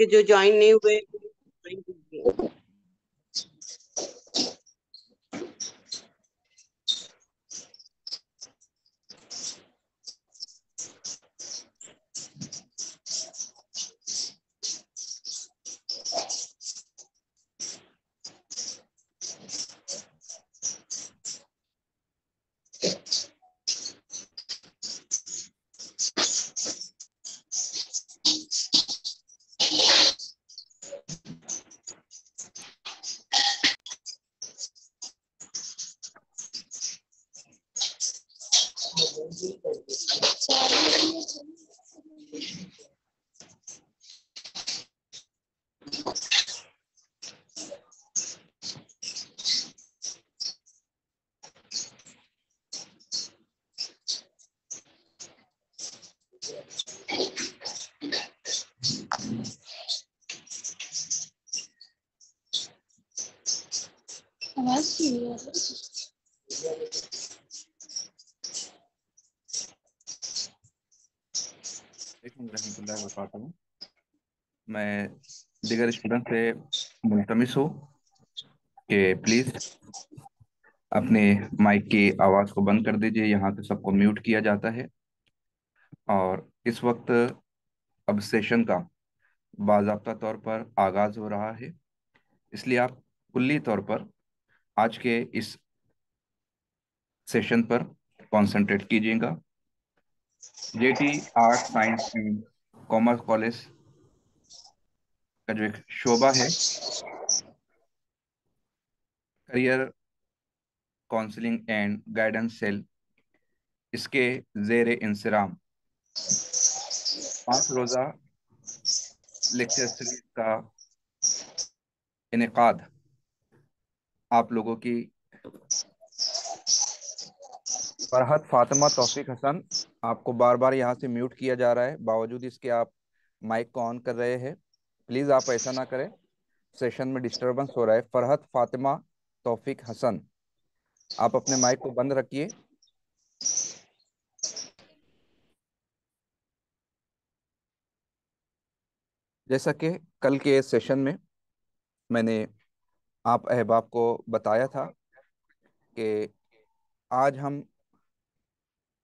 कि जो ज्वाइन नहीं हुए दीगर स्टूडेंट से मुलतमस हो कि प्लीज़ अपने माइक की आवाज़ को बंद कर दीजिए यहाँ पे सबको म्यूट किया जाता है और इस वक्त अब सेशन का बाबा तौर पर आगाज़ हो रहा है इसलिए आप कुल्ली तौर पर आज के इस सेशन पर कंसंट्रेट कीजिएगा JT art science and commerce college का जो एक शोभा है career counselling and guidance cell इसके जेर इंसराम पांच रोज़ा लेक्चर सीरीज का इनका आप लोगों की फरहत फातिमा तोफिक हसन आपको बार बार यहाँ से म्यूट किया जा रहा है बावजूद इसके आप माइक को ऑन कर रहे हैं प्लीज़ आप ऐसा ना करें सेशन में डिस्टरबेंस हो रहा है फरहत फातिमा तौफिक हसन आप अपने माइक को बंद रखिए जैसा कि कल के सेशन में मैंने आप अहबाब को बताया था कि आज हम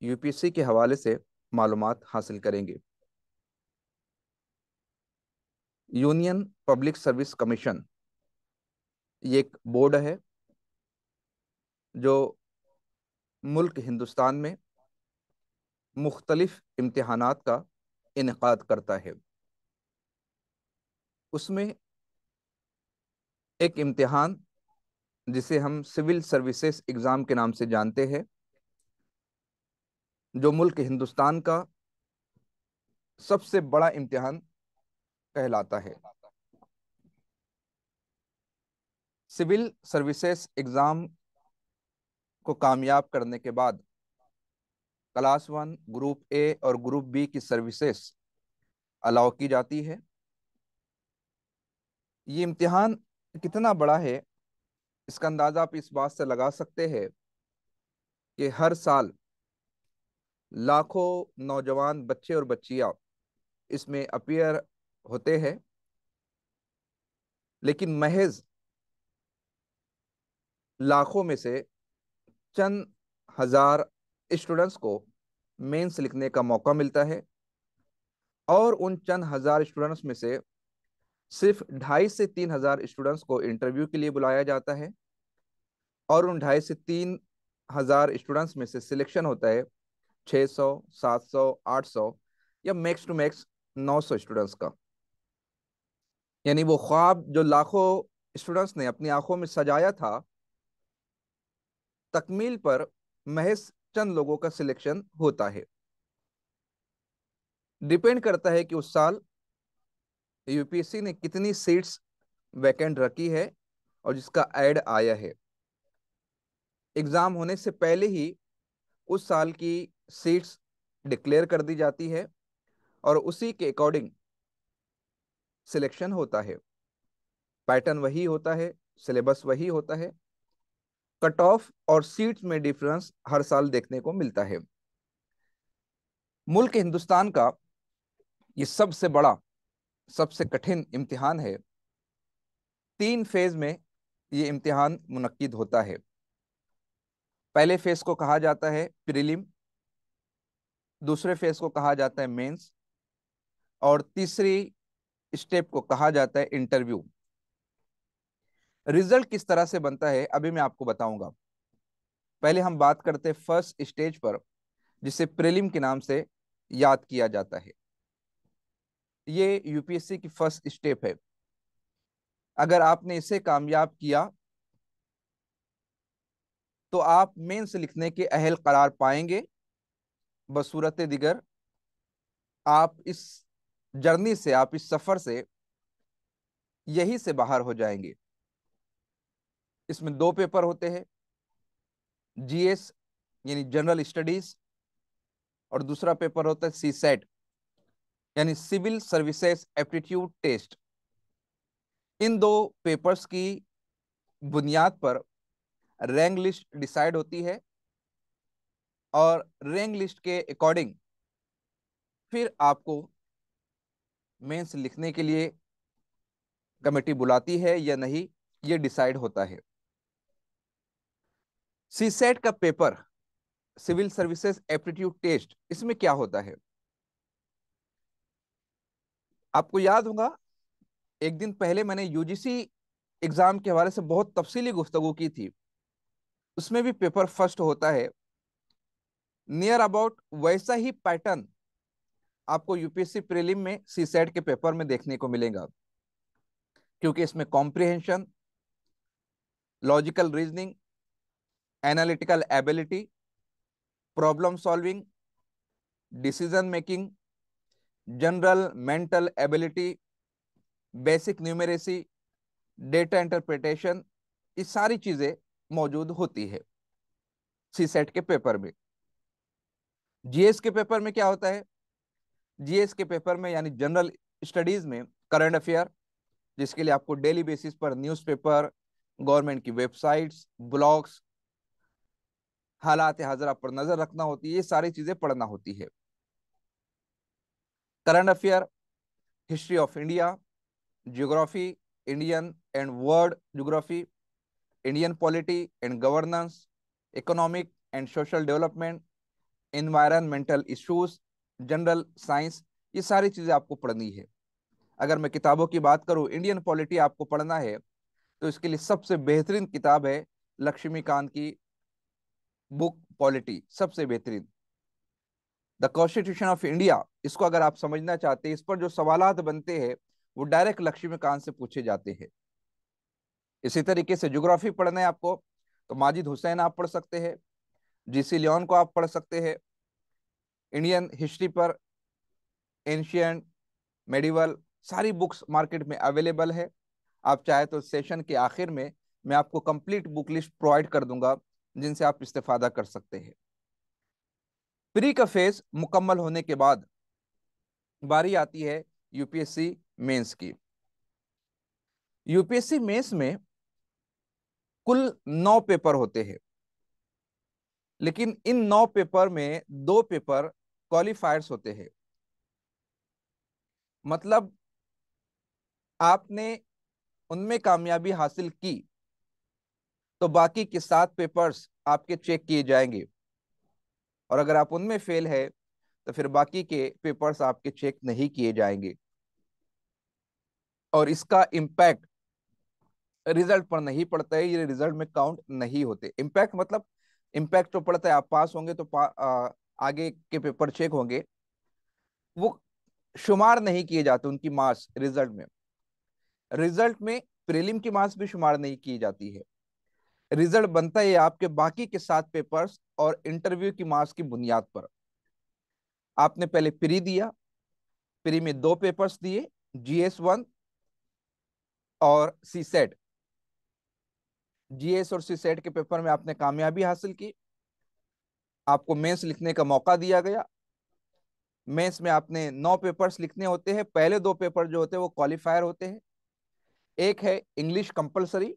यूपीसी के हवाले से मालूम हासिल करेंगे यूनियन पब्लिक सर्विस कमीशन ये एक बोर्ड है जो मुल्क हिंदुस्तान में मुख्तलिफ इम्तहान का इनका करता है उसमें एक इम्तहान जिसे हम सिविल सर्विसेज एग्ज़ाम के नाम से जानते हैं जो मुल्क हिंदुस्तान का सबसे बड़ा इम्तहान कहलाता है सिविल सर्विसेज एग्ज़ाम को कामयाब करने के बाद क्लास वन ग्रुप ए और ग्रुप बी की सर्विसेज अलाउ की जाती है ये इम्तिहान कितना बड़ा है इसका अंदाज़ा आप इस बात से लगा सकते हैं कि हर साल लाखों नौजवान बच्चे और बच्चियां इसमें अपियर होते हैं लेकिन महज लाखों में से चंद हजार स्टूडेंट्स को मेंस लिखने का मौका मिलता है और उन चंद हजार स्टूडेंट्स में से सिर्फ ढाई से तीन हजार स्टूडेंट्स को इंटरव्यू के लिए बुलाया जाता है और उन ढाई से तीन हजार स्टूडेंट्स में से सिलेक्शन होता है छः सौ सात सौ आठ सौ या मैक्स टू मैक्स नौ सौ स्टूडेंट्स का यानी वो ख्वाब जो लाखों स्टूडेंट्स ने अपनी आंखों में सजाया था तकमील पर महज चंद लोगों का सिलेक्शन होता है डिपेंड करता है कि उस साल यूपीएससी ने कितनी सीट्स वैकेंट रखी है और जिसका एड आया है एग्ज़ाम होने से पहले ही उस साल की सीट्स डिक्लेयर कर दी जाती है और उसी के अकॉर्डिंग सिलेक्शन होता है पैटर्न वही होता है सिलेबस वही होता है कट ऑफ और सीट्स में डिफरेंस हर साल देखने को मिलता है मुल्क हिंदुस्तान का ये सबसे बड़ा सबसे कठिन इम्तिहान है तीन फेज में ये इम्तिहान मुनद होता है पहले फेज को कहा जाता है प्रिलिम दूसरे फेज को कहा जाता है मेंस और तीसरी स्टेप को कहा जाता है इंटरव्यू रिजल्ट किस तरह से बनता है अभी मैं आपको बताऊंगा पहले हम बात करते हैं फर्स्ट स्टेज पर जिसे प्रीलिम के नाम से याद किया जाता है ये यूपीएससी की फर्स्ट स्टेप है अगर आपने इसे कामयाब किया तो आप मेंस लिखने के अहल करार पाएंगे बसूरत दिगर आप इस जर्नी से आप इस सफर से यही से बाहर हो जाएंगे इसमें दो पेपर होते हैं जीएस यानी जनरल स्टडीज और दूसरा पेपर होता है सी सेट यानी सिविल सर्विसेज एप्टीट्यूड टेस्ट इन दो पेपर्स की बुनियाद पर रैंक लिस्ट डिसाइड होती है और रैंक लिस्ट के अकॉर्डिंग फिर आपको मेंस लिखने के लिए कमेटी बुलाती है या नहीं ये डिसाइड होता है सीसेट e का paper civil services aptitude test इसमें क्या होता है आपको याद होगा एक दिन पहले मैंने यूजीसी एग्जाम के हवाले से बहुत तफसीली गुफ्तगु की थी उसमें भी पेपर फर्स्ट होता है नियर अबाउट वैसा ही पैटर्न आपको यूपीएससी प्रीलिम में सी सेट e के पेपर में देखने को मिलेगा क्योंकि इसमें comprehension logical reasoning analytical ability problem solving decision making general mental ability basic numeracy data interpretation ये सारी चीज़ें मौजूद होती है सी सेट के पेपर में जीएस e के पेपर में क्या होता है जीएस के पेपर में यानी जनरल स्टडीज में करंट अफेयर जिसके लिए आपको डेली बेसिस पर न्यूज़पेपर गवर्नमेंट की वेबसाइट्स ब्लॉग्स हालात हाजरा पर नजर रखना होती है ये सारी चीजें पढ़ना होती है current affair history of India geography Indian and world geography Indian polity and governance economic and social development environmental issues general science ये सारी चीज़ें आपको पढ़नी है अगर मैं किताबों की बात करूँ इंडियन पॉलिटी आपको पढ़ना है तो इसके लिए सबसे बेहतरीन किताब है लक्ष्मीकांत की बुक पॉलिटी सबसे बेहतरीन द कॉन्स्टिट्यूशन ऑफ इंडिया इसको अगर आप समझना चाहते हैं इस पर जो सवाल बनते हैं वो डायरेक्ट लक्ष्मीकांत से पूछे जाते हैं इसी तरीके से ज्योग्राफी पढ़ना है आपको तो माजिद हुसैन आप पढ़ सकते हैं जी सी लियोन को आप पढ़ सकते हैं इंडियन हिस्ट्री पर एंशियंट मेडिवल सारी बुक्स मार्केट में अवेलेबल है आप चाहे तो सेशन के आखिर में मैं आपको कंप्लीट बुक लिस्ट प्रोवाइड कर दूंगा जिनसे आप इस्तेफादा कर सकते हैं प्री का फेज मुकम्मल होने के बाद बारी आती है यूपीएससी मेंस की यूपीएससी मेंस में कुल नौ पेपर होते हैं लेकिन इन नौ पेपर में दो पेपर क्वालिफायर्स होते हैं मतलब आपने उनमें कामयाबी हासिल की तो बाकी के सात पेपर्स आपके चेक किए जाएंगे और अगर आप उनमें फेल है तो फिर बाकी के पेपर्स आपके चेक नहीं किए जाएंगे और इसका इम्पैक्ट रिजल्ट पर नहीं पड़ता है ये रिजल्ट में काउंट नहीं होते इम्पैक्ट मतलब इम्पैक्ट तो पड़ता है आप पास होंगे तो पा, आगे के पेपर चेक होंगे वो शुमार नहीं किए जाते उनकी मार्क्स रिजल्ट में रिजल्ट में प्रीलिम की मार्क्स भी शुमार नहीं की जाती है रिजल्ट बनता है आपके बाकी के सात पेपर्स और इंटरव्यू की मार्क्स की बुनियाद पर आपने पहले प्री दिया प्री में दो पेपर्स दिए जीएस वन और सी सेट जीएस और सी सेट के पेपर में आपने कामयाबी हासिल की आपको मेंस लिखने का मौका दिया गया मेंस में आपने नौ पेपर्स लिखने होते हैं पहले दो पेपर जो होते हैं वो क्वालिफायर होते हैं एक है इंग्लिश कंपलसरी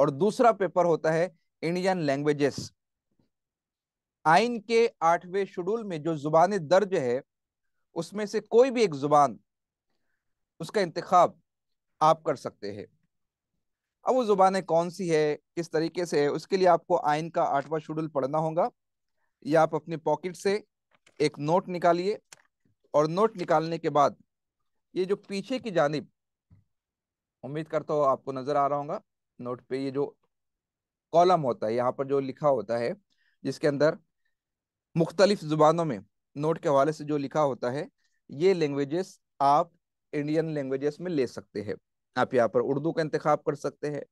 और दूसरा पेपर होता है इंडियन लैंग्वेजेस आइन के आठवें शेड्यूल में जो जुबान दर्ज है उसमें से कोई भी एक जुबान उसका इंतखब आप कर सकते हैं अब वो जुबानें कौन सी है किस तरीके से है उसके लिए आपको आइन का आठवां शेड्यूल पढ़ना होगा या आप अपने पॉकेट से एक नोट निकालिए और नोट निकालने के बाद ये जो पीछे की जानब उम्मीद करता हूँ आपको नज़र आ रहा होगा नोट पे ये जो कॉलम होता है यहाँ पर जो लिखा होता है जिसके अंदर मुख्तलिफ ज़ुबानों में नोट के हवाले से जो लिखा होता है ये लैंग्वेजेस आप इंडियन लैंग्वेजेस में ले सकते हैं आप यहाँ पर उर्दू का इंतखब कर सकते हैं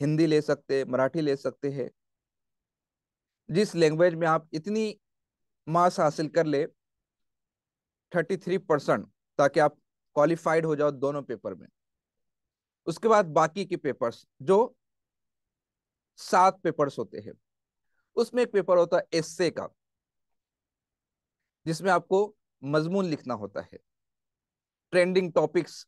हिंदी ले सकते हैं मराठी ले सकते हैं जिस लैंग्वेज में आप इतनी मास हासिल कर ले थर्टी थ्री परसेंट ताकि आप क्वालिफाइड हो जाओ दोनों पेपर में उसके बाद बाकी के पेपर्स जो सात पेपर्स होते हैं उसमें एक पेपर होता है एस का जिसमें आपको मजमून लिखना होता है ट्रेंडिंग टॉपिक्स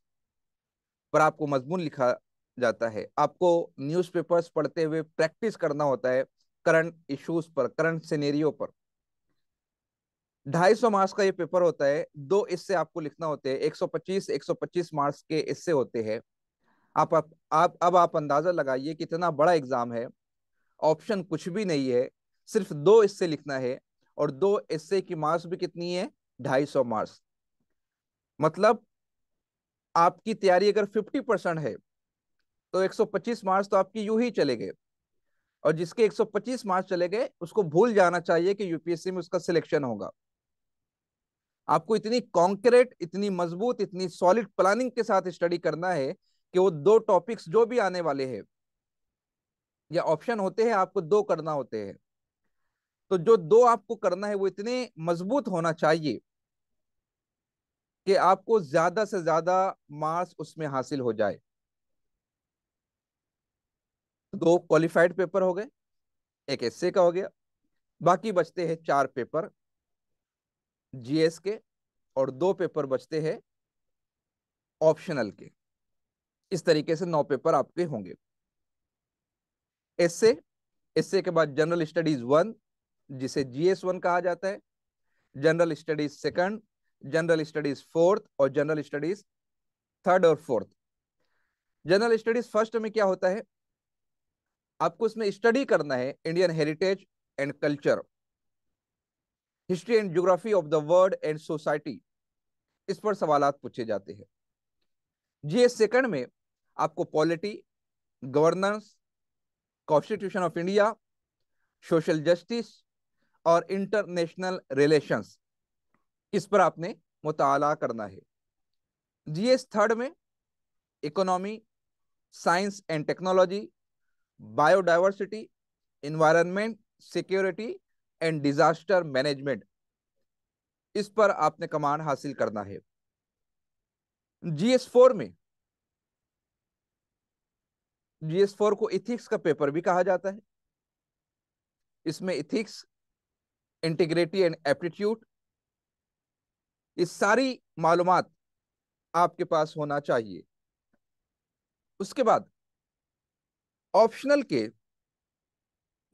पर आपको मजमून लिखा जाता है आपको न्यूज़पेपर्स पढ़ते हुए प्रैक्टिस करना होता है करंट इश्यूज पर करंट सिनेरियो पर ढाई सौ मार्क्स का ये पेपर होता है दो इससे आपको लिखना होते हैं 125 125 मार्क्स के इससे होते हैं आप, आप आप अब आप अंदाजा लगाइए कितना बड़ा एग्जाम है ऑप्शन कुछ भी नहीं है सिर्फ दो इससे लिखना है और दो इससे की मार्क्स भी कितनी है ढाई सौ मार्क्स मतलब आपकी तैयारी अगर फिफ्टी परसेंट है तो 125 मार्क्स तो आपकी यू ही चले गए और जिसके 125 मार्क्स चले गए उसको भूल जाना चाहिए कि यूपीएससी में उसका सिलेक्शन होगा आपको इतनी कॉन्क्रेट इतनी मजबूत इतनी सॉलिड प्लानिंग के साथ स्टडी करना है कि वो दो टॉपिक्स जो भी आने वाले हैं या ऑप्शन होते हैं आपको दो करना होते हैं तो जो दो आपको करना है वो इतने मजबूत होना चाहिए कि आपको ज्यादा से ज्यादा मार्क्स उसमें हासिल हो जाए दो क्वालिफाइड पेपर हो गए एक एस का हो गया बाकी बचते हैं चार पेपर जीएस के और दो पेपर बचते हैं ऑप्शनल के इस तरीके से नौ पेपर आपके होंगे एसए एसए के बाद जनरल स्टडीज वन जिसे जीएस वन कहा जाता है general studies second general studies fourth और जनरल स्टडीज थर्ड और फोर्थ जनरल स्टडीज फर्स्ट में क्या होता है आपको इसमें स्टडी करना है Indian heritage and culture history and geography of the world and society इस पर सवाल पूछे जाते हैं जी सेकंड में आपको polity governance constitution of India social justice और इंटरनेशनल रिलेशंस इस पर आपने मुताला करना है जीएस थर्ड में economy science and technology biodiversity environment security and disaster management इस पर आपने कमांड हासिल करना है जीएस फोर में जीएस फोर को इथिक्स का पेपर भी कहा जाता है इसमें इथिक्स इंटीग्रिटी एंड एप्टीट्यूड ये सारी मालूम आपके पास होना चाहिए उसके बाद ऑप्शनल के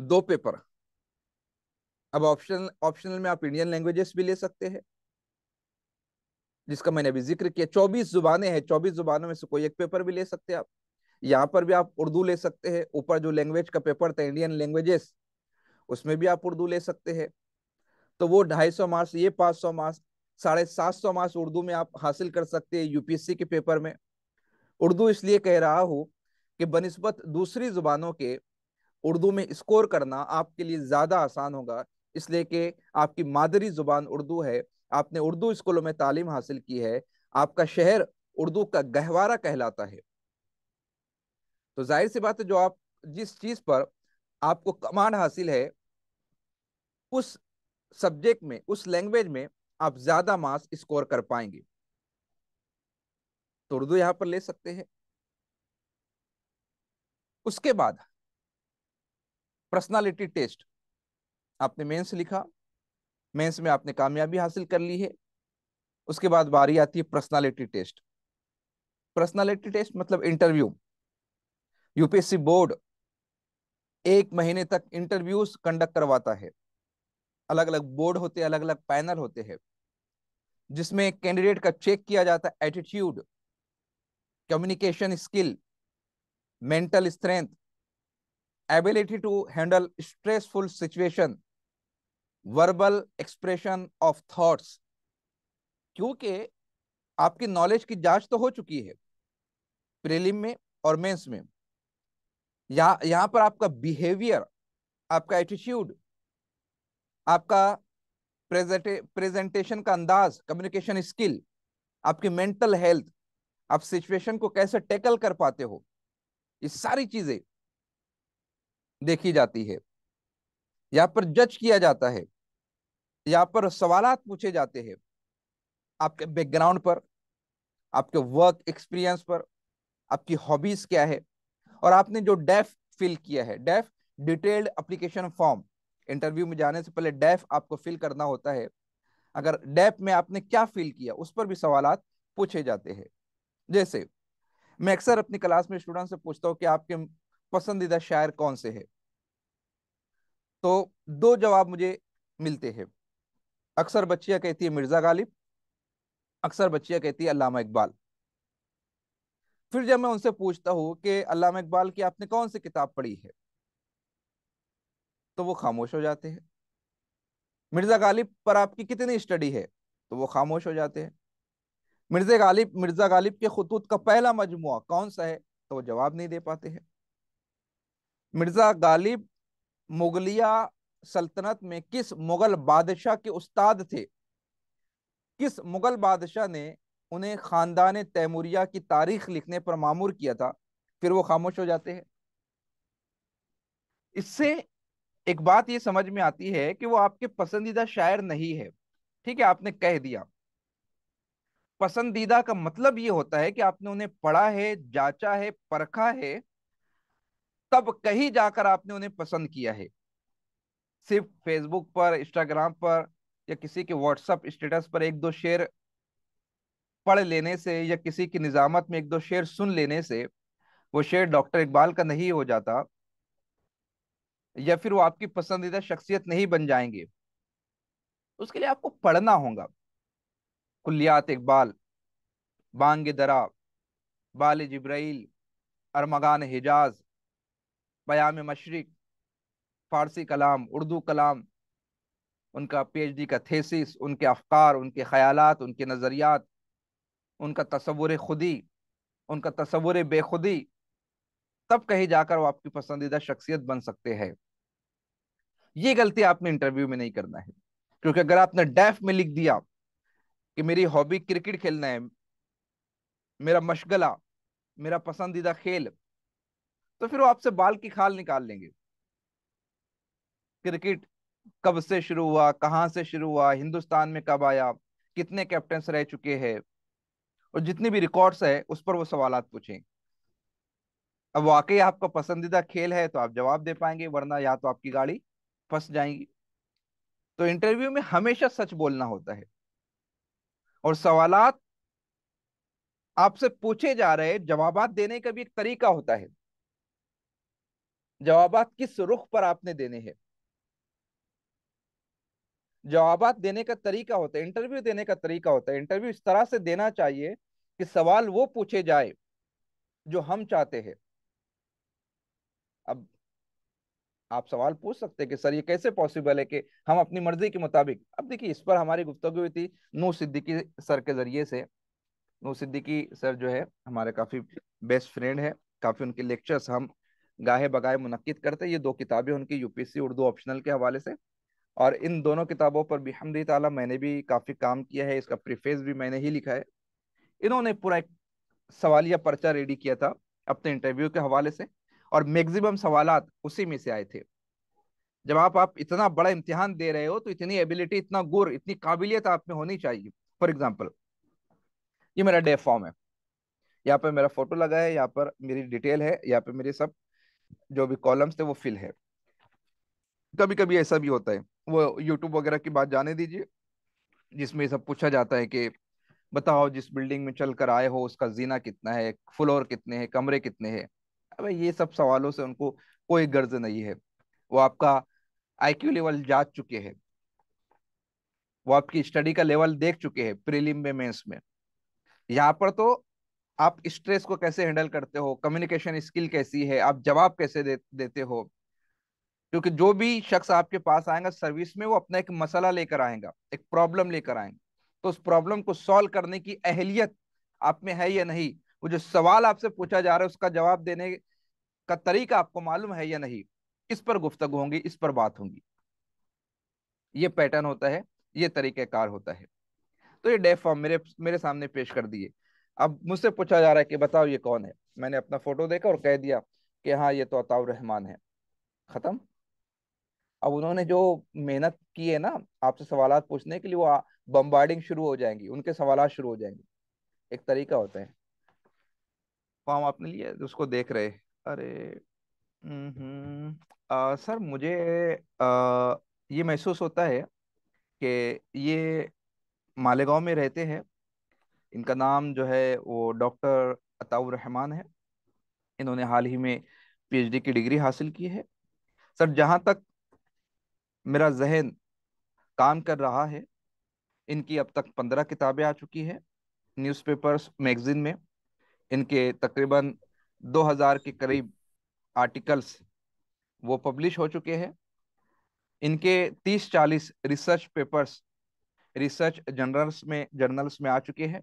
दो पेपर अब ऑप्शनल ऑप्शनल में आप इंडियन लैंग्वेजेस भी ले सकते हैं जिसका मैंने अभी जिक्र किया चौबीस जुबानें हैं चौबीस जुबानों में से कोई एक पेपर भी ले सकते हैं आप यहाँ पर भी आप उर्दू ले सकते हैं ऊपर जो लैंग्वेज का पेपर था इंडियन लैंग्वेजेस उसमें भी आप उर्दू ले सकते हैं तो वो ढाई सौ मार्क्स ये पाँच सौ मार्क्स साढ़े सात सौ मार्क्स उर्दू में आप हासिल कर सकते हैं यूपीएससी के पेपर में उर्दू इसलिए कह रहा हूँ कि बनस्बत दूसरी ज़ुबानों के उर्दू में स्कोर करना आपके लिए ज़्यादा आसान होगा इसलिए कि आपकी मादरी ज़ुबान उर्दू है आपने उर्दू स्कूलों में तालीम हासिल की है आपका शहर उर्दू का गहवारा कहलाता है तो जाहिर सी बात है जो आप जिस चीज़ पर आपको कमांड हासिल है उस सब्जेक्ट में उस लैंग्वेज में आप ज़्यादा मार्क्स स्कोर कर पाएंगे तो उर्दू यहाँ पर ले सकते हैं उसके बाद पर्सनालिटी टेस्ट आपने मेंस लिखा मेंस में आपने कामयाबी हासिल कर ली है उसके बाद बारी आती है पर्सनालिटी टेस्ट पर्सनालिटी टेस्ट मतलब इंटरव्यू यूपीएससी बोर्ड एक महीने तक इंटरव्यूज कंडक्ट करवाता है अलग अलग बोर्ड होते हैं अलग अलग पैनल होते हैं जिसमें कैंडिडेट का चेक किया जाता है attitude communication skill mental strength, ability to handle stressful situation, verbal expression of thoughts. क्योंकि आपकी नॉलेज की जांच तो हो चुकी है प्रीलिम में और मेंस में यहाँ यहाँ पर आपका बिहेवियर आपका एटीट्यूड आपका प्रेजेंटेशन का अंदाज कम्युनिकेशन स्किल आपकी मेंटल हेल्थ आप सिचुएशन को कैसे टैकल कर पाते हो ये सारी चीजें देखी जाती है यहाँ पर जज किया जाता है यहाँ पर सवाल पूछे जाते हैं आपके बैकग्राउंड पर आपके वर्क एक्सपीरियंस पर आपकी हॉबीज क्या है और आपने जो डेफ फिल किया है डेफ डिटेल्ड अप्लीकेशन फॉर्म इंटरव्यू में जाने से पहले डेफ आपको फिल करना होता है अगर डेफ में आपने क्या फिल किया उस पर भी सवाल पूछे जाते हैं जैसे मैं अक्सर अपनी क्लास में स्टूडेंट से पूछता हूँ कि आपके पसंदीदा शायर कौन से है तो दो जवाब मुझे मिलते हैं अक्सर बच्चिया कहती है मिर्जा गालिब अक्सर बच्चिया कहती है अलामा इकबाल फिर जब मैं उनसे पूछता हूँ कि अलामा इकबाल की आपने कौन सी किताब पढ़ी है तो वो खामोश हो जाते हैं मिर्जा गालिब पर आपकी कितनी स्टडी है तो वो खामोश हो जाते हैं मिर्जा गालिब मिर्जा गालिब के खतूत का पहला मजमु कौन सा है तो वो जवाब नहीं दे पाते हैं मिर्जा गालिब मुगलिया सल्तनत में किस मुगल बादशाह के उस्ताद थे किस मुगल बादशाह ने उन्हें खानदान तैमूरिया की तारीख लिखने पर मामूर किया था फिर वो खामोश हो जाते हैं इससे एक बात ये समझ में आती है कि वो आपके पसंदीदा शायर नहीं है ठीक है आपने कह दिया पसंदीदा का मतलब ये होता है कि आपने उन्हें पढ़ा है जांचा है परखा है तब कहीं जाकर आपने उन्हें पसंद किया है सिर्फ फेसबुक पर इंस्टाग्राम पर या किसी के व्हाट्सएप स्टेटस पर एक दो शेयर पढ़ लेने से या किसी की निज़ामत में एक दो शेर सुन लेने से वो शेर डॉक्टर इकबाल का नहीं हो जाता या फिर वो आपकी पसंदीदा शख्सियत नहीं बन जाएंगे उसके लिए आपको पढ़ना होगा कुल्लियात इकबाल बांग दरा बाल जब्राइल अरमगान हिजाज बयाम मशरक फ़ारसी कलाम उर्दू कलाम उनका पीएचडी का थेसिस उनके अफकार उनके ख़्यालात उनके नज़रियात उनका तस्वुर खुदी उनका तस्वुर बेखुदी तब कहीं जाकर वो आपकी पसंदीदा शख्सियत बन सकते हैं ये गलती आपने इंटरव्यू में नहीं करना है क्योंकि अगर आपने डेफ में लिख दिया कि मेरी हॉबी क्रिकेट खेलना है मेरा मशगला मेरा पसंदीदा खेल तो फिर वो आपसे बाल की खाल निकाल लेंगे क्रिकेट कब से शुरू हुआ कहाँ से शुरू हुआ हिंदुस्तान में कब आया कितने कैप्टन रह चुके हैं और जितनी भी रिकॉर्ड्स है उस पर वो सवाल पूछें अब वाकई आपका पसंदीदा खेल है तो आप जवाब दे पाएंगे वरना या तो आपकी गाड़ी फंस जाएंगी तो इंटरव्यू में हमेशा सच बोलना होता है और सवाल आपसे पूछे जा रहे जवाब देने का भी एक तरीका होता है जवाब किस रुख पर आपने देने हैं जवाब देने का तरीका होता है इंटरव्यू देने का तरीका होता है इंटरव्यू इस तरह से देना चाहिए कि सवाल वो पूछे जाए जो हम चाहते हैं आप सवाल पूछ सकते हैं कि सर ये कैसे पॉसिबल है कि हम अपनी मर्जी के मुताबिक अब देखिए इस पर हमारी गुफ्तगु हुई थी नू सिद्दीकी सर के ज़रिए से नू सिद्दीकी सर जो है हमारे काफ़ी बेस्ट फ्रेंड है काफ़ी उनके लेक्चर्स हम गाहे बगाहे मुनद करते ये दो किताबें उनकी यूपीएससी उर्दू ऑप्शनल के हवाले से और इन दोनों किताबों पर भी हमदी तला मैंने भी काफ़ी काम किया है इसका प्रीफेस भी मैंने ही लिखा है इन्होंने पूरा एक सवालिया पर्चा रेडी किया था अपने इंटरव्यू के हवाले से और मैक्सिमम सवाल उसी में से आए थे जब आप आप इतना बड़ा इम्तिहान दे रहे हो तो इतनी एबिलिटी इतना गुर इतनी काबिलियत आप में होनी चाहिए फॉर एग्जाम्पल ये मेरा डे फॉर्म है यहाँ पर मेरा फोटो लगा है यहाँ पर मेरी डिटेल है यहाँ पर मेरे सब जो भी कॉलम्स थे वो फिल है कभी कभी ऐसा भी होता है वो यूट्यूब वगैरह की बात जाने दीजिए जिसमें सब पूछा जाता है कि बताओ जिस बिल्डिंग में चल कर आए हो उसका जीना कितना है फ्लोर कितने हैं कमरे कितने हैं अब ये सब सवालों से उनको कोई गर्ज नहीं है वो आपका आईक्यू लेवल जा चुके हैं वो आपकी स्टडी का लेवल देख चुके हैं प्रीलिम में मेंस में यहाँ पर तो आप स्ट्रेस को कैसे हैंडल करते हो कम्युनिकेशन स्किल कैसी है आप जवाब कैसे दे, देते हो क्योंकि जो भी शख्स आपके पास आएगा सर्विस में वो अपना एक मसला लेकर आएगा एक प्रॉब्लम लेकर आएंगे तो उस प्रॉब्लम को सॉल्व करने की अहलियत आप में है या नहीं वो जो सवाल आपसे पूछा जा रहा है उसका जवाब देने का तरीका आपको मालूम है या नहीं इस पर गुफ्तगु होंगी इस पर बात होंगी ये पैटर्न होता है ये कार होता है तो ये डेफ फॉर्म मेरे मेरे सामने पेश कर दिए अब मुझसे पूछा जा रहा है कि बताओ ये कौन है मैंने अपना फोटो देखा और कह दिया कि हाँ ये तो अताउर रहमान है ख़त्म अब उन्होंने जो मेहनत की है ना आपसे सवाल पूछने के लिए वो बम्बार्डिंग शुरू हो जाएंगी उनके सवाल शुरू हो जाएंगे एक तरीका होता है फॉर्म आपने लिए उसको देख रहे हैं अरे हम्म सर मुझे आ, ये महसूस होता है कि ये मालेगांव में रहते हैं इनका नाम जो है वो डॉक्टर अताउर रहमान है इन्होंने हाल ही में पीएचडी की डिग्री हासिल की है सर जहाँ तक मेरा जहन काम कर रहा है इनकी अब तक पंद्रह किताबें आ चुकी हैं न्यूज़पेपर्स मैगज़ीन में इनके तकरीबन 2000 के करीब आर्टिकल्स वो पब्लिश हो चुके हैं इनके 30-40 रिसर्च पेपर्स रिसर्च जर्नल्स में जर्नल्स में आ चुके हैं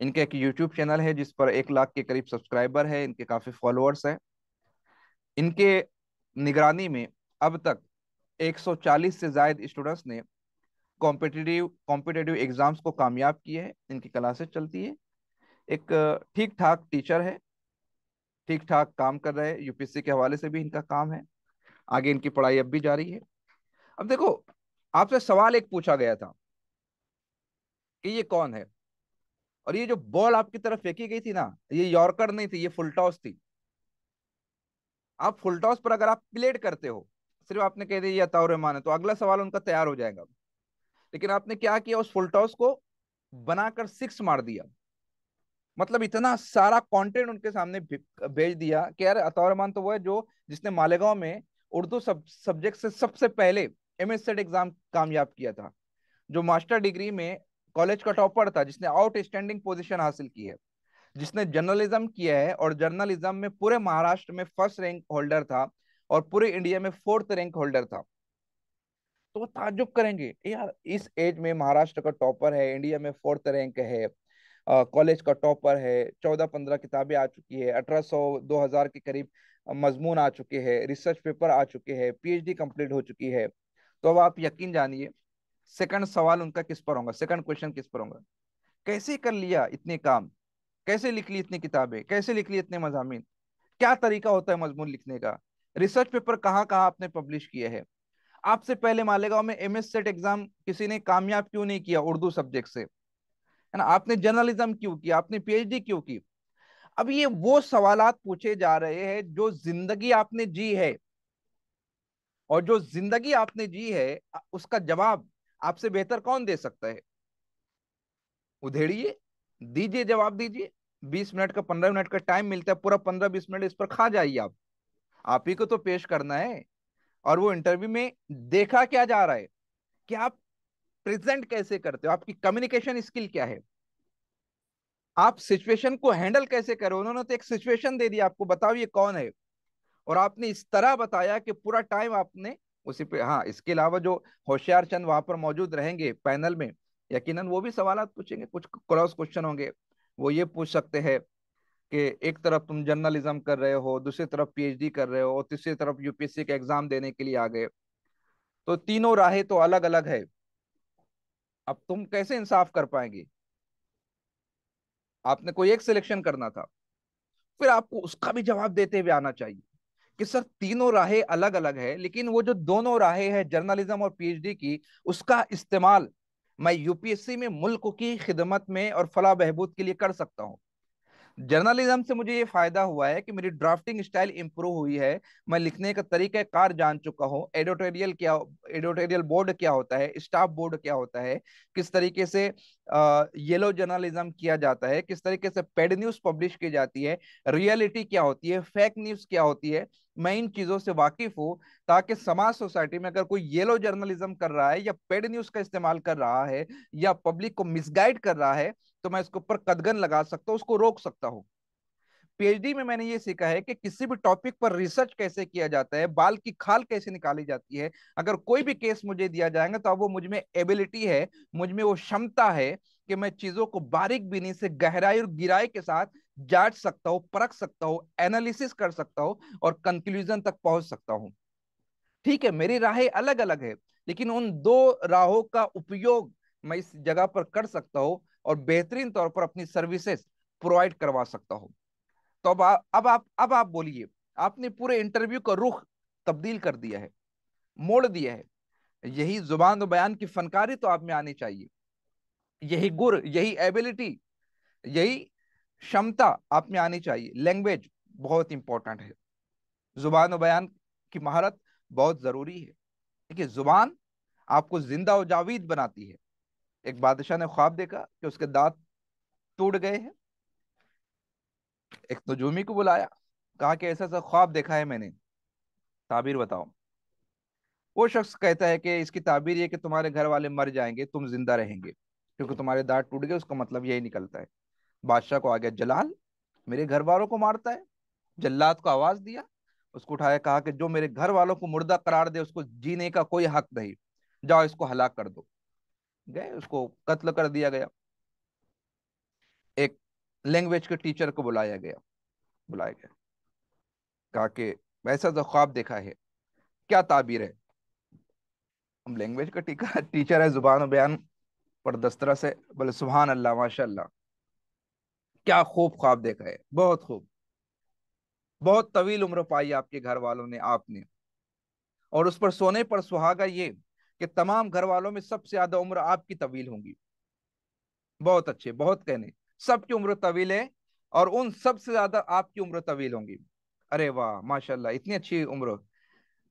इनके एक यूट्यूब चैनल है जिस पर एक लाख के करीब सब्सक्राइबर है इनके काफ़ी फॉलोअर्स हैं इनके निगरानी में अब तक 140 से जायद स्टूडेंट्स ने कॉम्पिटिटिव कॉम्पिटेटिव एग्ज़ाम्स को कामयाब किए हैं इनकी क्लासेस चलती है एक ठीक ठाक टीचर है ठीक ठाक काम कर रहे हैं यूपीएससी के हवाले से भी इनका काम है आगे इनकी पढ़ाई अब भी जारी है अब देखो आपसे सवाल एक पूछा गया था कि ये कौन है और ये जो बॉल आपकी तरफ फेंकी गई थी ना ये यॉर्कर नहीं थी ये फुल टॉस थी आप फुल टॉस पर अगर आप प्लेट करते हो सिर्फ आपने कह दिया अता रहमान है तो अगला सवाल उनका तैयार हो जाएगा लेकिन आपने क्या किया उस फुल टॉस को बनाकर सिक्स मार दिया मतलब इतना सारा कंटेंट उनके सामने भेज दिया कि यार अतौरमान तो वो है जो जिसने मालेगांव में उर्दू सब सब्जेक्ट से सबसे पहले एम एस एग्जाम कामयाब किया था जो मास्टर डिग्री में कॉलेज का टॉपर था जिसने आउट स्टैंडिंग पोजिशन हासिल की है जिसने जर्नलिज्म किया है और जर्नलिज्म में पूरे महाराष्ट्र में फर्स्ट रैंक होल्डर था और पूरे इंडिया में फोर्थ रैंक होल्डर था तो वो ताजुब करेंगे यार इस एज में महाराष्ट्र का टॉपर है इंडिया में फोर्थ रैंक है कॉलेज का टॉपर है चौदह पंद्रह किताबें आ चुकी है अठारह सौ दो हजार के करीब मजमून आ चुके हैं रिसर्च पेपर आ चुके हैं पीएचडी कंप्लीट हो चुकी है तो अब आप यकीन जानिए सेकंड सवाल उनका किस पर होगा सेकंड क्वेश्चन किस पर होगा कैसे कर लिया इतने काम कैसे लिख ली इतनी किताबें कैसे लिख ली इतने मजामी क्या तरीका होता है मजमून लिखने का रिसर्च पेपर कहाँ कहाँ आपने पब्लिश किए हैं आपसे पहले मालेगांव में एम एस सेट एग्जाम किसी ने कामयाब क्यों नहीं किया उर्दू सब्जेक्ट से है ना आपने जर्नलिज्म क्यों किया आपने पीएचडी क्यों की अब ये वो सवाल पूछे जा रहे हैं जो जिंदगी आपने जी है और जो जिंदगी आपने जी है उसका जवाब आपसे बेहतर कौन दे सकता है उधेड़िए दीजिए जवाब दीजिए बीस मिनट का पंद्रह मिनट का टाइम मिलता है पूरा पंद्रह बीस मिनट इस पर खा जाइए आप आप ही को तो पेश करना है और वो इंटरव्यू में देखा क्या जा रहा है कि आप प्रेजेंट कैसे करते हो आपकी कम्युनिकेशन स्किल क्या है आप सिचुएशन को हैंडल कैसे करो उन्होंने तो एक सिचुएशन दे दिया आपको बताओ ये कौन है और आपने इस तरह बताया कि पूरा टाइम आपने उसी पे हाँ इसके अलावा जो होशियार चंद वहां पर मौजूद रहेंगे पैनल में यकीनन वो भी सवाल पूछेंगे कुछ क्रॉस क्वेश्चन होंगे वो ये पूछ सकते हैं कि एक तरफ तुम जर्नलिज्म कर रहे हो दूसरी तरफ पीएचडी कर रहे हो और तीसरी तरफ यूपीएससी का एग्जाम देने के लिए आ गए तो तीनों राहें तो अलग अलग है अब तुम कैसे इंसाफ कर पाएंगे आपने कोई एक सिलेक्शन करना था फिर आपको उसका भी जवाब देते हुए आना चाहिए कि सर तीनों राहें अलग अलग है लेकिन वो जो दोनों राहें हैं जर्नलिज्म और पीएचडी की उसका इस्तेमाल मैं यूपीएससी में मुल्क की खिदमत में और फला बहबूद के लिए कर सकता हूं जर्नलिज्म से मुझे ये फायदा हुआ है कि मेरी ड्राफ्टिंग स्टाइल इंप्रूव हुई है मैं लिखने का तरीका कार जान चुका हूँ एडिटोरियल क्या एडिटोरियल बोर्ड क्या होता है स्टाफ बोर्ड क्या होता है किस तरीके से येलो जर्नलिज्म किया जाता है किस तरीके से पेड न्यूज पब्लिश की जाती है रियलिटी क्या होती है फेक न्यूज क्या होती है मैं इन चीजों से वाकिफ हूँ ताकि समाज सोसाइटी में अगर कोई येलो जर्नलिज्म कर रहा है या पेड न्यूज का इस्तेमाल कर रहा है या पब्लिक को मिसगाइड कर रहा है तो मैं इसके ऊपर कदगन लगा सकता हूँ उसको रोक सकता हूँ पीएचडी में मैंने ये सीखा है कि किसी भी टॉपिक पर रिसर्च कैसे किया जाता है बाल की खाल कैसे निकाली जाती है अगर कोई भी केस मुझे दिया जाएगा तो अब वो मुझ में एबिलिटी है मुझ में वो क्षमता है कि मैं चीजों को बारीक बीनी से गहराई और गिराई के साथ जांच सकता हूँ परख सकता हूँ एनालिसिस कर सकता हूँ और कंक्लूजन तक पहुंच सकता हूँ ठीक है मेरी राहें अलग अलग है लेकिन उन दो राहों का उपयोग मैं इस जगह पर कर सकता हूँ और बेहतरीन तौर पर अपनी सर्विसेज प्रोवाइड करवा सकता हो तो अब आ, अब आप अब आप बोलिए आपने पूरे इंटरव्यू का रुख तब्दील कर दिया है मोड़ दिया है यही जुबान और बयान की फनकारी तो आप में आनी चाहिए यही गुर यही एबिलिटी यही क्षमता आप में आनी चाहिए लैंग्वेज बहुत इंपॉर्टेंट है जुबान और बयान की महारत बहुत ज़रूरी है देखिए जुबान आपको जिंदा और जावीद बनाती है एक बादशाह ने ख्वाब देखा कि उसके दांत टूट गए हैं एक नजूमी तो को बुलाया कहा कि ऐसा ऐसा ख्वाब देखा है मैंने ताबीर बताओ वो शख्स कहता है कि इसकी ताबीर ये कि तुम्हारे घर वाले मर जाएंगे तुम जिंदा रहेंगे क्योंकि तुम्हारे दांत टूट गए उसका मतलब यही निकलता है बादशाह को आ गया जलाल मेरे घर वालों को मारता है जल्लाद को आवाज दिया उसको उठाया कहा कि जो मेरे घर वालों को मुर्दा करार दे उसको जीने का कोई हक नहीं जाओ इसको हलाक कर दो गए उसको कत्ल कर दिया गया एक लैंग्वेज के टीचर को बुलाया गया बुलाया गया कहा कि वैसा जो तो ख्वाब देखा है क्या ताबीर है हम लैंग्वेज का टीका टीचर है जुबान बयान पर दस्तरा से बोले सुबहान अल्लाह माशा क्या खूब ख्वाब देखा है बहुत खूब बहुत तवील उम्र पाई आपके घर वालों ने आपने और उस पर सोने पर सुहागा ये कि तमाम घर वालों में सबसे ज्यादा उम्र आपकी तवील होंगी बहुत अच्छे बहुत कहने सबकी उम्र तवील है और उन सबसे ज्यादा आपकी उम्र तवील होंगी अरे वाह माशाल्लाह इतनी अच्छी उम्र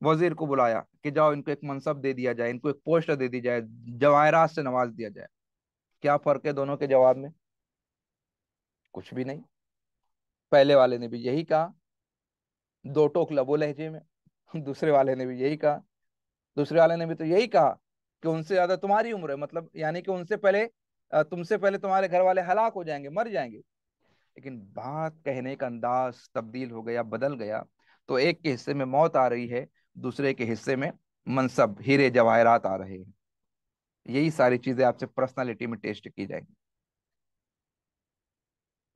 वजीर को बुलाया कि जाओ इनको एक मनसब दे दिया जाए इनको एक पोस्टर दे दी जाए जवाहरात से नवाज दिया जाए क्या फर्क है दोनों के जवाब में कुछ भी नहीं पहले वाले ने भी यही कहा दो टोक लबो लहजे में दूसरे वाले ने भी यही कहा दूसरे वाले ने भी तो यही कहा कि उनसे ज्यादा तुम्हारी उम्र है मतलब यानी कि उनसे पहले तुमसे पहले तुम्हारे घर वाले हलाक हो जाएंगे मर जाएंगे लेकिन बात कहने का अंदाज तब्दील हो गया बदल गया तो एक के हिस्से में मौत आ रही है दूसरे के हिस्से में मनसब हीरे जवाहरात आ रहे हैं यही सारी चीजें आपसे पर्सनालिटी में टेस्ट की जाएंगी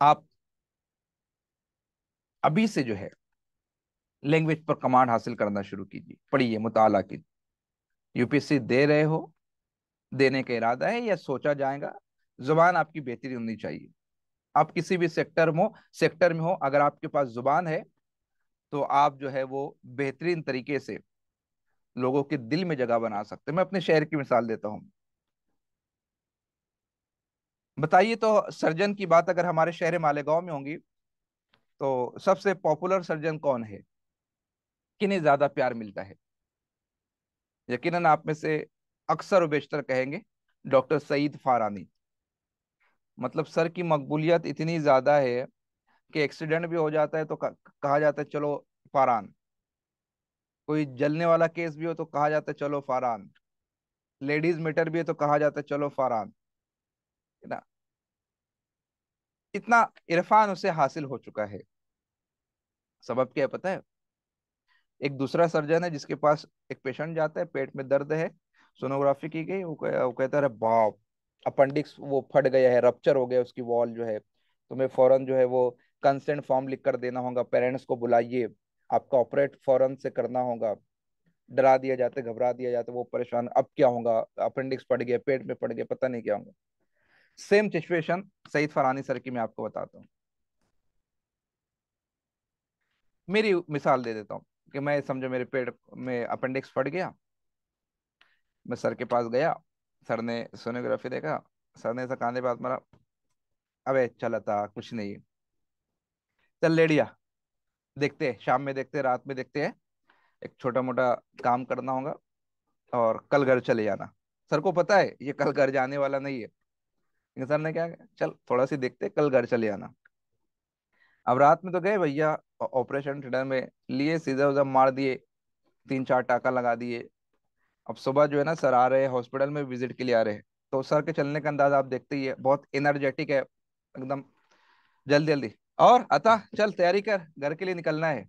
आप अभी से जो है लैंग्वेज पर कमांड हासिल करना शुरू कीजिए पढ़िए मुताला कीजिए यूपीएससी दे रहे हो देने का इरादा है या सोचा जाएगा जुबान आपकी बेहतरीन होनी चाहिए आप किसी भी सेक्टर में सेक्टर में हो अगर आपके पास जुबान है तो आप जो है वो बेहतरीन तरीके से लोगों के दिल में जगह बना सकते हैं मैं अपने शहर की मिसाल देता हूँ बताइए तो सर्जन की बात अगर हमारे शहर मालेगांव में होंगी तो सबसे पॉपुलर सर्जन कौन है किन्हें ज्यादा प्यार मिलता है यकीनन आप में से अक्सर बेशतर कहेंगे डॉक्टर सईद फारानी मतलब सर की मकबूलियत इतनी ज़्यादा है कि एक्सीडेंट भी हो जाता है तो कहा जाता है चलो फारान कोई जलने वाला केस भी हो तो कहा जाता है चलो फारान लेडीज मीटर भी है तो कहा जाता है चलो फारान ना इतना इरफान उसे हासिल हो चुका है सबब क्या पता है एक दूसरा सर्जन है जिसके पास एक पेशेंट जाता है पेट में दर्द है सोनोग्राफी की गई वो, कहता है बाप अपेंडिक्स वो फट गया है रप्चर हो गया उसकी वॉल जो है तुम्हें फौरन जो है वो कंसेंट फॉर्म लिख कर देना होगा पेरेंट्स को बुलाइए आपका ऑपरेट फौरन से करना होगा डरा दिया जाता है घबरा दिया जाता है वो परेशान अब क्या होगा अपेंडिक्स पड़ गया पेट में पड़ गया पता नहीं क्या होगा same situation Saeed Farhani sir की मैं आपको बताता हूँ मेरी मिसाल दे देता हूँ कि मैं समझो मेरे पेट में अपेंडिक्स फट गया मैं सर के पास गया सर ने सोनोग्राफी देखा सर ने ऐसा कांधे पास मारा अबे चला था कुछ नहीं चल लेडिया देखते शाम में देखते रात में देखते हैं एक छोटा मोटा काम करना होगा और कल घर चले जाना सर को पता है ये कल घर जाने वाला नहीं है लेकिन सर ने क्या चल थोड़ा सी देखते कल घर चले आना अब रात में तो गए भैया ऑपरेशन थिएटर में लिए सीधा उधर मार दिए तीन चार टाका लगा दिए अब सुबह जो है ना सर आ रहे हैं हॉस्पिटल में विजिट के लिए आ रहे तो सर के चलने का अंदाज आप देखते ही है बहुत एनर्जेटिक है एकदम जल्दी जल्दी और अतः चल तैयारी कर घर के लिए निकलना है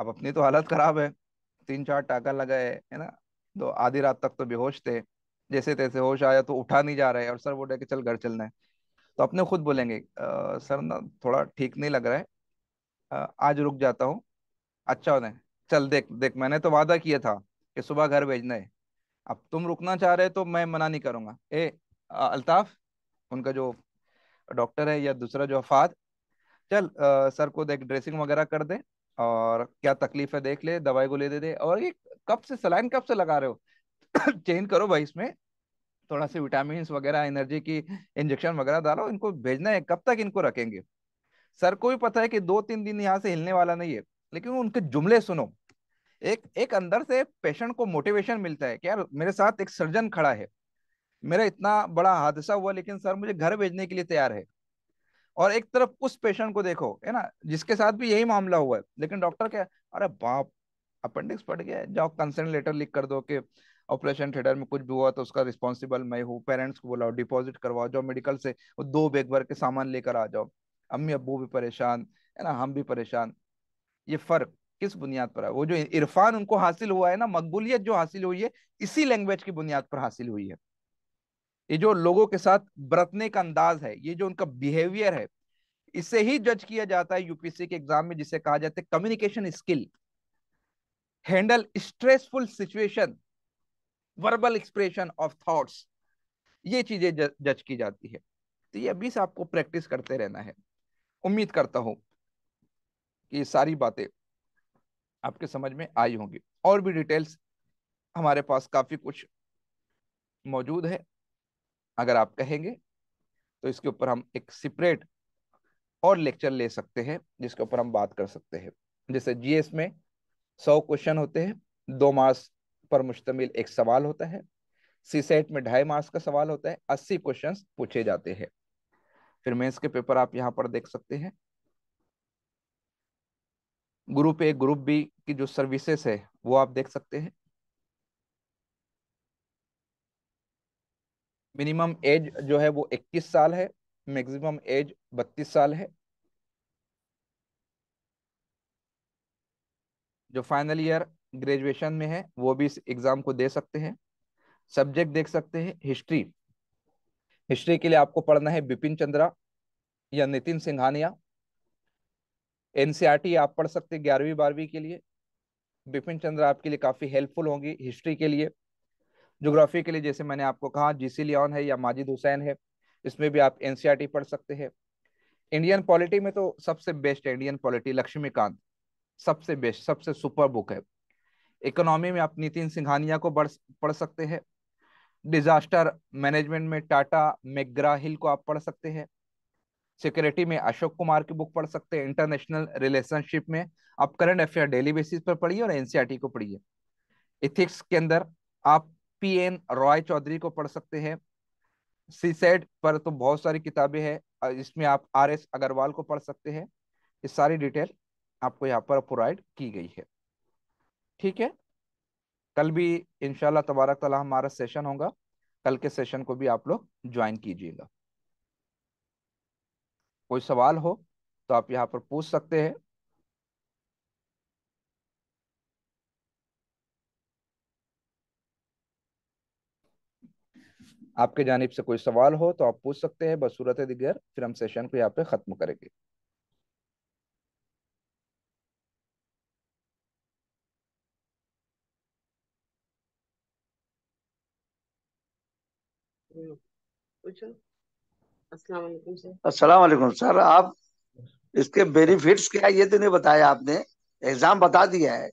अब अपनी तो हालत खराब है तीन चार टाका लगाए है ना तो आधी रात तक तो बेहोश थे जैसे तैसे होश आया तो उठा नहीं जा रहे और सर बोल रहे कि चल घर चलना है तो अपने खुद बोलेंगे आ, सर ना थोड़ा ठीक नहीं लग रहा है आ, आज रुक जाता हूँ अच्छा होने चल देख देख मैंने तो वादा किया था कि सुबह घर भेजना है अब तुम रुकना चाह रहे तो मैं मना नहीं करूँगा ए अल्ताफ उनका जो डॉक्टर है या दूसरा जो अफाद चल आ, सर को देख ड्रेसिंग वगैरह कर दे और क्या तकलीफ है देख ले दवाई गोली दे दे और ये कब से सलाइन कब से लगा रहे हो चेंज करो भाई इसमें थोड़ा सी विटामिन वगैरह एनर्जी की इंजेक्शन वगैरह डालो इनको भेजना है कब तक इनको रखेंगे सर को भी पता है कि दो तीन दिन यहाँ से हिलने वाला नहीं है लेकिन उनके जुमले सुनो एक एक अंदर से पेशेंट को मोटिवेशन मिलता है कि यार मेरे साथ एक सर्जन खड़ा है मेरा इतना बड़ा हादसा हुआ लेकिन सर मुझे घर भेजने के लिए तैयार है और एक तरफ उस पेशेंट को देखो है ना जिसके साथ भी यही मामला हुआ है लेकिन डॉक्टर क्या अरे बाप अपेंडिक्स पड़ गया जाओ कंसर्न लेटर लिख कर दो कि ऑपरेशन थिएटर में कुछ भी हुआ तो उसका रिस्पॉन्सिबल मैं हूँ पेरेंट्स को बुलाओ डिपॉजिट करवाओ जाओ मेडिकल से और दो बैग भर के सामान लेकर आ जाओ अम्मी अबू भी परेशान है ना हम भी परेशान ये फर्क किस बुनियाद पर है वो जो इरफान उनको हासिल हुआ है ना मकबूलियत जो हासिल हुई है इसी लैंग्वेज की बुनियाद पर हासिल हुई है ये जो लोगों के साथ बरतने का अंदाज है ये जो उनका बिहेवियर है इसे ही जज किया जाता है यूपीसी के एग्जाम में जिसे कहा जाता है communication skill handle stressful situation verbal expression of thoughts ये चीजें जज की जाती है तो ये अभी से आपको प्रैक्टिस करते रहना है उम्मीद करता हूं कि ये सारी बातें आपके समझ में आई होंगी और भी डिटेल्स हमारे पास काफ़ी कुछ मौजूद है अगर आप कहेंगे तो इसके ऊपर हम एक सेपरेट और लेक्चर ले सकते हैं जिसके ऊपर हम बात कर सकते हैं जैसे जीएस में सौ क्वेश्चन होते हैं दो मार्क्स पर मुश्तमिल एक सवाल होता है सी सेट में ढाई मार्क्स का सवाल होता है अस्सी क्वेश्चन पूछे जाते हैं फिर मेंस के पेपर आप यहाँ पर देख सकते हैं ग्रुप ए ग्रुप बी की जो सर्विसेस है वो आप देख सकते हैं मिनिमम एज जो है वो 21 साल है मैक्सिमम एज 32 साल है जो फाइनल ईयर ग्रेजुएशन में है वो भी इस एग्जाम को दे सकते हैं सब्जेक्ट देख सकते हैं हिस्ट्री हिस्ट्री के लिए आपको पढ़ना है बिपिन चंद्रा या नितिन सिंघानिया एनसीईआरटी आप पढ़ सकते हैं ग्यारहवीं बारहवीं के लिए बिपिन चंद्रा आपके लिए काफ़ी हेल्पफुल होंगी हिस्ट्री के लिए जोग्राफी के लिए जैसे मैंने आपको कहा जीसी लियोन है या माजिद हुसैन है इसमें भी आप एनसीईआरटी पढ़ सकते हैं इंडियन पॉलिटी में तो सबसे बेस्ट है इंडियन पॉलिटी लक्ष्मीकांत सबसे बेस्ट सबसे सुपर बुक है इकोनॉमी में आप नितिन सिंघानिया को बढ़ पढ़ सकते हैं डिजास्टर मैनेजमेंट में टाटा मेग्रा हिल को आप पढ़ सकते हैं सिक्योरिटी में अशोक कुमार की बुक पढ़ सकते हैं इंटरनेशनल रिलेशनशिप में आप करंट अफेयर डेली बेसिस पर पढ़िए और एनसीआरटी को पढ़िए इथिक्स के अंदर आप पी एन रॉय चौधरी को पढ़ सकते हैं सीसेड पर तो बहुत सारी किताबें हैं इसमें आप आर एस अग्रवाल को पढ़ सकते हैं ये सारी डिटेल आपको यहाँ पर प्रोवाइड की गई है ठीक है कल भी इनशाला तबारक तला हमारा सेशन होगा कल के सेशन को भी आप लोग ज्वाइन कीजिएगा कोई सवाल हो तो आप यहाँ पर पूछ सकते हैं आपके जानब से कोई सवाल हो तो आप पूछ सकते हैं बसूरत दिगर फिर हम सेशन को यहाँ पे ख़त्म करेंगे अस्सलाम वालेकुम सर आप इसके बेनिफिट्स क्या ये तो नहीं बताया आपने एग्जाम बता दिया है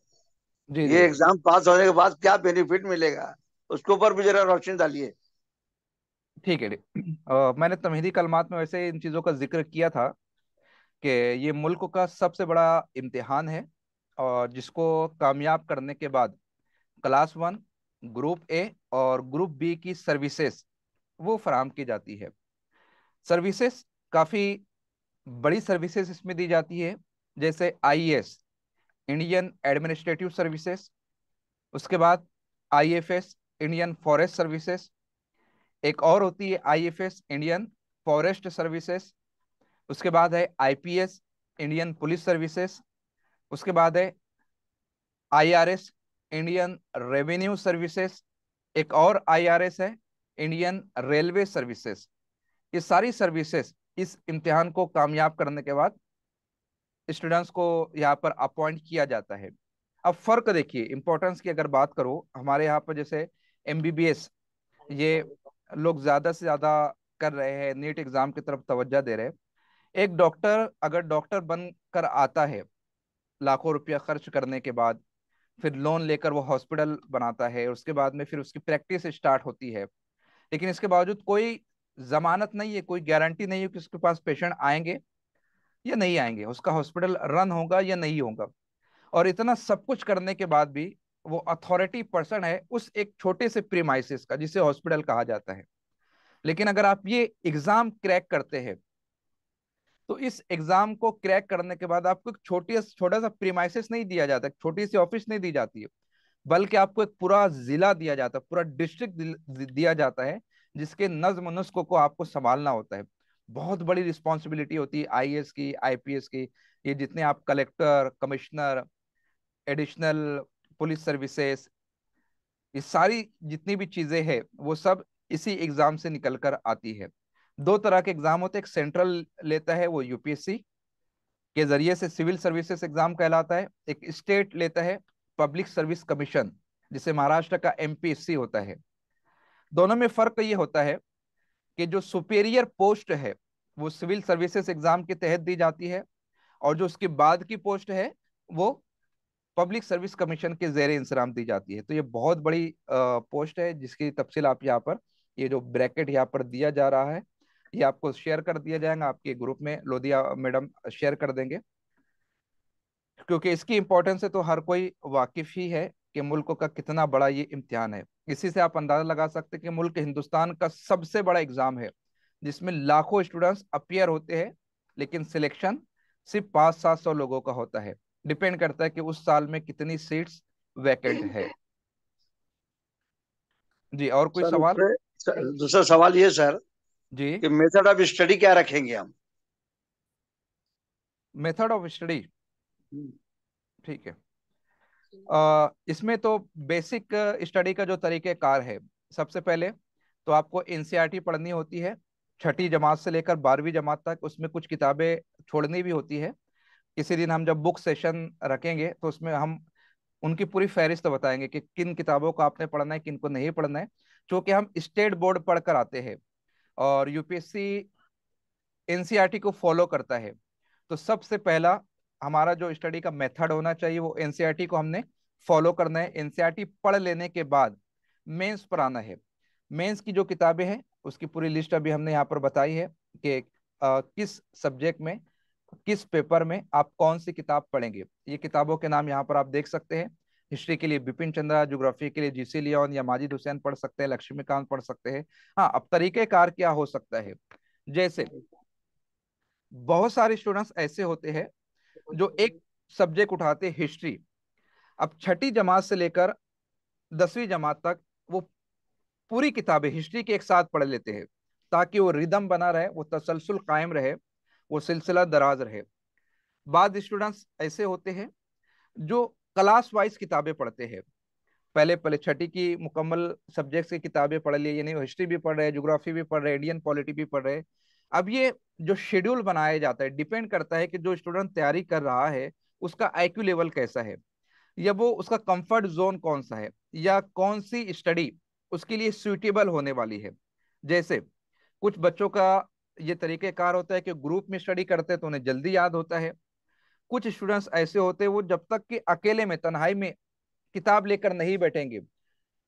जी ये एग्जाम पास होने के बाद क्या बेनिफिट मिलेगा उसके ऊपर भी जरा रोशनी डालिए ठीक है आ, मैंने तमहीदी कलमात में वैसे इन चीज़ों का जिक्र किया था कि ये मुल्क का सबसे बड़ा इम्तिहान है और जिसको कामयाब करने के बाद क्लास वन ग्रुप ए और ग्रुप बी की सर्विसेज वो फराम की जाती है सर्विसेज काफ़ी बड़ी सर्विसेज इसमें दी जाती है जैसे आईएएस इंडियन एडमिनिस्ट्रेटिव सर्विसेज उसके बाद आईएफएस इंडियन फॉरेस्ट सर्विसेज एक और होती है आईएफएस इंडियन फॉरेस्ट सर्विसेज उसके बाद है आईपीएस इंडियन पुलिस सर्विसेज उसके बाद है आईआरएस इंडियन रेवेन्यू सर्विसेज एक और आईआरएस है इंडियन रेलवे सर्विसेज ये सारी सर्विसेज इस इम्तिहान को कामयाब करने के बाद स्टूडेंट्स को यहाँ पर अपॉइंट किया जाता है अब फर्क देखिए इम्पोर्टेंस की अगर बात करो हमारे यहाँ पर जैसे एम ये लोग ज़्यादा से ज़्यादा कर रहे हैं नीट एग्ज़ाम की तरफ तवज्जा दे रहे हैं एक डॉक्टर अगर डॉक्टर बन कर आता है लाखों रुपया खर्च करने के बाद फिर लोन लेकर वो हॉस्पिटल बनाता है उसके बाद में फिर उसकी प्रैक्टिस स्टार्ट होती है लेकिन इसके बावजूद कोई जमानत नहीं है कोई गारंटी नहीं है कि उसके पास पेशेंट आएंगे या नहीं आएंगे उसका हॉस्पिटल रन होगा या नहीं होगा और इतना सब कुछ करने के बाद भी वो अथॉरिटी पर्सन है उस एक छोटे से प्रीमाइसिस का जिसे हॉस्पिटल कहा जाता है लेकिन अगर आप ये एग्जाम क्रैक करते हैं तो इस एग्जाम को क्रैक करने के बाद आपको एक छोटी छोटा सा प्रीमाइसिस नहीं दिया जाता छोटी सी ऑफिस नहीं दी जाती है बल्कि आपको एक पूरा जिला दिया जाता है पूरा डिस्ट्रिक्ट दिया जाता है जिसके नज्म नुस्ख को आपको संभालना होता है बहुत बड़ी रिस्पॉन्सिबिलिटी होती है आई की आई की ये जितने आप collector commissioner additional police services ये सारी जितनी भी चीज़ें हैं वो सब इसी एग्ज़ाम से निकल कर आती है दो तरह के एग्ज़ाम होते हैं एक सेंट्रल लेता है वो यूपीएससी के ज़रिए से सिविल सर्विसेज एग्ज़ाम कहलाता है एक स्टेट लेता है पब्लिक सर्विस कमीशन जिसे महाराष्ट्र का एम होता है दोनों में फर्क ये होता है कि जो सुपेरियर पोस्ट है वो सिविल सर्विसेज एग्जाम के तहत दी जाती है और जो उसके बाद की पोस्ट है वो पब्लिक सर्विस कमीशन के जेर इंसराम दी जाती है तो ये बहुत बड़ी पोस्ट है जिसकी तफसील आप यहाँ पर ये जो ब्रैकेट यहाँ पर दिया जा रहा है ये आपको शेयर कर दिया जाएगा आपके ग्रुप में लोधिया मैडम शेयर कर देंगे क्योंकि इसकी इम्पोर्टेंस से तो हर कोई वाकिफ ही है कि मुल्क का कितना बड़ा ये इम्तिहान है इसी से आप अंदाज़ा लगा सकते कि मुल्क हिंदुस्तान का सबसे बड़ा एग्ज़ाम है जिसमें लाखों स्टूडेंट्स अपियर होते हैं लेकिन सिलेक्शन सिर्फ पाँच सात सौ लोगों का होता है डिपेंड करता है कि उस साल में कितनी सीट्स वैकेंट है जी और कोई सवाल दूसरा सवाल ये सर जी कि मेथड ऑफ स्टडी क्या रखेंगे हम मेथड ऑफ स्टडी ठीक है आ, इसमें तो बेसिक स्टडी का जो तरीक़ेकार है सबसे पहले तो आपको एन e पढ़नी होती है छठी जमात से लेकर बारहवीं जमात तक उसमें कुछ किताबें छोड़नी भी होती है किसी दिन हम जब बुक सेशन रखेंगे तो उसमें हम उनकी पूरी फहरिस्त बताएंगे कि किन किताबों को आपने पढ़ना है किन को नहीं पढ़ना है चूँकि हम स्टेट बोर्ड पढ़ कर आते हैं और यूपीएससी एनसीईआरटी e को फॉलो करता है तो सबसे पहला हमारा जो स्टडी का मेथड होना चाहिए वो एनसीईआरटी e को हमने फॉलो करना है एनसीईआरटी e पढ़ लेने के बाद मेंस पर आना है मेंस की जो किताबें हैं उसकी पूरी लिस्ट अभी हमने यहाँ पर बताई है कि आ, किस सब्जेक्ट में किस पेपर में आप कौन सी किताब पढ़ेंगे ये किताबों के नाम यहाँ पर आप देख सकते हैं हिस्ट्री के लिए बिपिन चंद्रा जोग्राफी के लिए जीसी लियोन या माजिद हुसैन पढ़ सकते हैं लक्ष्मीकांत पढ़ सकते हैं हाँ अब तरीकेकार क्या हो सकता है जैसे बहुत सारे स्टूडेंट्स ऐसे होते हैं जो एक सब्जेक्ट उठाते हिस्ट्री अब छठी जमात से लेकर दसवीं जमात तक वो पूरी किताबें हिस्ट्री के एक साथ पढ़ लेते हैं ताकि वो रिदम बना रहे वो तसलसल कायम रहे वो सिलसिला दराज रहे बाद स्टूडेंट्स ऐसे होते हैं जो क्लास वाइज किताबें पढ़ते हैं पहले पहले छठी की मुकम्मल सब्जेक्ट्स की किताबें पढ़ ली यानी हिस्ट्री भी पढ़ रहे जोग्राफी भी पढ़ रहे इंडियन पॉलिटी भी पढ़ रहे अब ये जो शेड्यूल बनाया जाता है डिपेंड करता है कि जो स्टूडेंट तैयारी कर रहा है उसका आईक्यू लेवल कैसा है या वो उसका कंफर्ट जोन कौन सा है या कौन सी स्टडी उसके लिए सूटेबल होने वाली है जैसे कुछ बच्चों का ये तरीक़ेकार होता है कि ग्रुप में स्टडी करते हैं तो उन्हें जल्दी याद होता है कुछ स्टूडेंट्स ऐसे होते हैं वो जब तक कि अकेले में तन्हाई में किताब लेकर नहीं बैठेंगे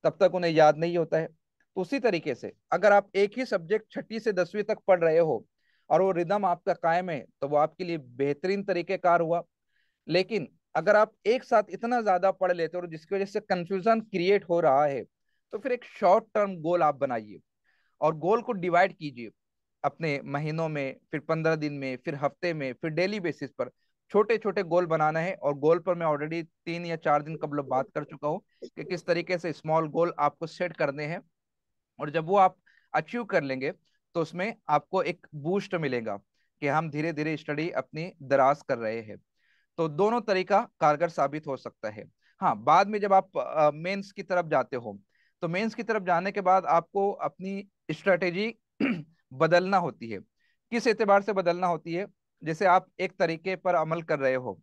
तब तक उन्हें याद नहीं होता है तो उसी तरीके से अगर आप एक ही सब्जेक्ट छठी से दसवीं तक पढ़ रहे हो और वो रिदम आपका कायम है तो वो आपके लिए बेहतरीन तरीकेकार हुआ लेकिन अगर आप एक साथ इतना ज्यादा पढ़ लेते हो जिसकी वजह से कंफ्यूजन क्रिएट हो रहा है तो फिर एक शॉर्ट टर्म गोल आप बनाइए और गोल को डिवाइड कीजिए अपने महीनों में फिर पंद्रह दिन में फिर हफ्ते में फिर डेली बेसिस पर छोटे छोटे गोल बनाना है और गोल पर मैं ऑलरेडी तीन या चार दिन कब लोग बात कर चुका हूँ कि किस तरीके से स्मॉल गोल आपको सेट करने हैं और जब वो आप अचीव कर लेंगे तो उसमें आपको एक बूस्ट मिलेगा कि हम धीरे धीरे स्टडी अपनी दराज कर रहे हैं तो दोनों तरीका कारगर साबित हो सकता है हाँ बाद में जब आप मेंस की तरफ जाते हो तो मेंस की तरफ जाने के बाद आपको अपनी स्ट्रेटेजी बदलना होती है किस एतबार से बदलना होती है जैसे आप एक तरीके पर अमल कर रहे हो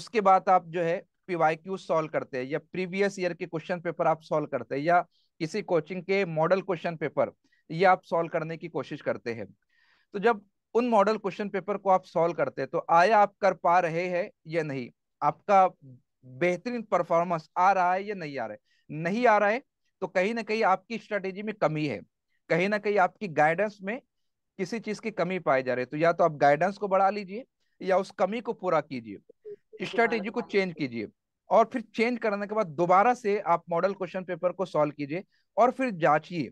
उसके बाद आप जो है पीवाई क्यू सॉल्व करते हैं या प्रीवियस ईयर के क्वेश्चन पेपर आप सॉल्व करते हैं या किसी कोचिंग के मॉडल क्वेश्चन पेपर ये आप सॉल्व करने की कोशिश करते हैं तो जब उन मॉडल क्वेश्चन पेपर को आप सॉल्व करते हैं तो आया आप कर पा रहे हैं या नहीं आपका बेहतरीन परफॉर्मेंस आ रहा है या नहीं आ रहा है नहीं आ रहा है तो कहीं ना कहीं आपकी स्ट्रेटेजी में कमी है कहीं ना कहीं आपकी गाइडेंस में किसी चीज की कमी पाई जा रही है तो या तो आप गाइडेंस को बढ़ा लीजिए या उस कमी को पूरा कीजिए स्ट्रेटेजी को चेंज कीजिए और फिर चेंज करने के बाद दोबारा से आप मॉडल क्वेश्चन पेपर को सॉल्व कीजिए और फिर जांचिए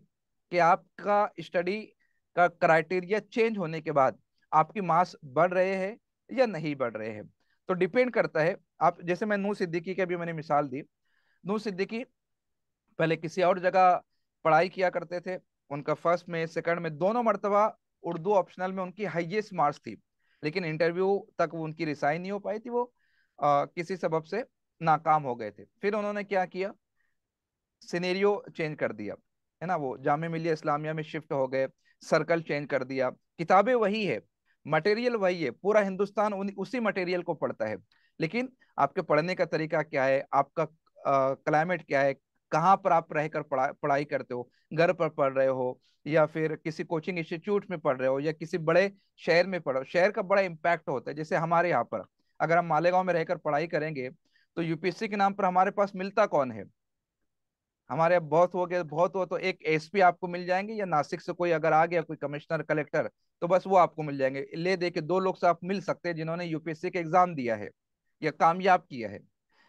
कि आपका स्टडी का क्राइटेरिया चेंज होने के बाद आपकी मार्क्स बढ़ रहे हैं या नहीं बढ़ रहे हैं तो डिपेंड करता है आप जैसे मैं नू सिद्दीकी की अभी मैंने मिसाल दी नू सिद्दीकी पहले किसी और जगह पढ़ाई किया करते थे उनका फर्स्ट में सेकंड में दोनों मरतबा उर्दू ऑप्शनल में उनकी हाईएस्ट मार्क्स थी लेकिन इंटरव्यू तक उनकी रिसाइन नहीं हो पाई थी वो आ, किसी सबब से नाकाम हो गए थे फिर उन्होंने क्या किया सिनेरियो चेंज कर दिया है ना वो जाम मिलिया इस्लामिया में शिफ्ट हो गए सर्कल चेंज कर दिया किताबें वही है मटेरियल वही है पूरा हिंदुस्तान उसी मटेरियल को पढ़ता है लेकिन आपके पढ़ने का तरीका क्या है आपका क्लाइमेट क्या है कहाँ पर आप रहकर पढ़ा पढ़ाई करते हो घर पर पढ़ रहे हो या फिर किसी कोचिंग इंस्टीट्यूट में पढ़ रहे हो या किसी बड़े शहर में पढ़ रहे हो शहर का बड़ा इम्पैक्ट होता है जैसे हमारे यहाँ पर अगर हम मालेगांव में रहकर पढ़ाई करेंगे तो यूपीएससी के नाम पर हमारे पास मिलता कौन है हमारे अब बहुत हो गया बहुत हो तो एक एसपी आपको मिल जाएंगे या नासिक से कोई अगर आ गया कोई कमिश्नर कलेक्टर तो बस वो आपको मिल जाएंगे ले दे के दो लोग से आप मिल सकते हैं जिन्होंने यूपीएससी के एग्जाम दिया है या कामयाब किया है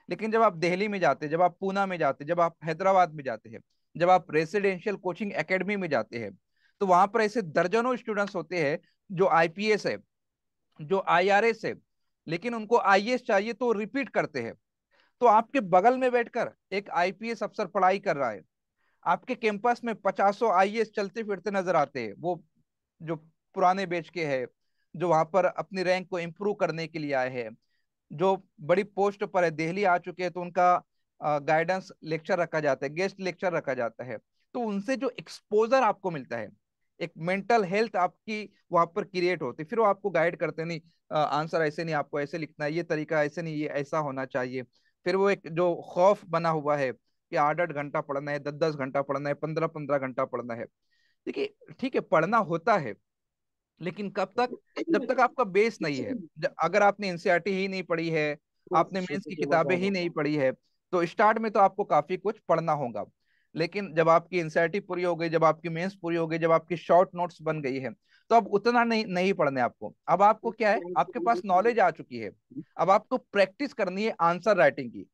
लेकिन जब आप दिल्ली में जाते हैं जब आप पूना में जाते हैं जब आप हैदराबाद में जाते हैं जब आप रेसिडेंशियल कोचिंग एकेडमी में जाते हैं तो वहां पर ऐसे दर्जनों स्टूडेंट्स होते हैं जो आईपीएस है जो आईआरएस है लेकिन उनको आईएएस e चाहिए तो रिपीट करते हैं तो आपके बगल में बैठकर एक आईपीएस अफसर पढ़ाई कर रहा है आपके कैंपस में पचासों आईएएस e चलते फिरते नजर आते हैं वो जो पुराने बेच के है जो वहां पर अपनी रैंक को इम्प्रूव करने के लिए आए हैं जो बड़ी पोस्ट पर है दिल्ली आ चुके हैं तो उनका गाइडेंस लेक्चर रखा जाता है गेस्ट लेक्चर रखा जाता है तो उनसे जो एक्सपोजर आपको मिलता है एक मेंटल हेल्थ आपकी वहां पर क्रिएट होती फिर वो आपको गाइड करते नहीं आंसर ऐसे नहीं आपको ऐसे लिखना है ये तरीका ऐसे नहीं ये ऐसा होना चाहिए फिर वो एक जो खौफ बना हुआ है कि आठ आठ घंटा पढ़ना है दस दस घंटा पढ़ना है पंद्रह पंद्रह घंटा पढ़ना है देखिए ठीक है पढ़ना होता है लेकिन कब तक जब तक आपका बेस नहीं है अगर आपने एनसीईआरटी e ही नहीं पढ़ी है आपने मेन्स की किताबें ही नहीं पढ़ी है तो स्टार्ट में तो आपको काफी कुछ पढ़ना होगा लेकिन जब आपकी एनसीईआरटी e पूरी हो गई जब आपकी मेंस पूरी हो गई जब आपकी शॉर्ट नोट्स बन गई है तो अब उतना नहीं नहीं पढ़ने आपको अब आपको क्या है आपके पास नॉलेज आ चुकी है अब आपको प्रैक्टिस करनी है आंसर राइटिंग की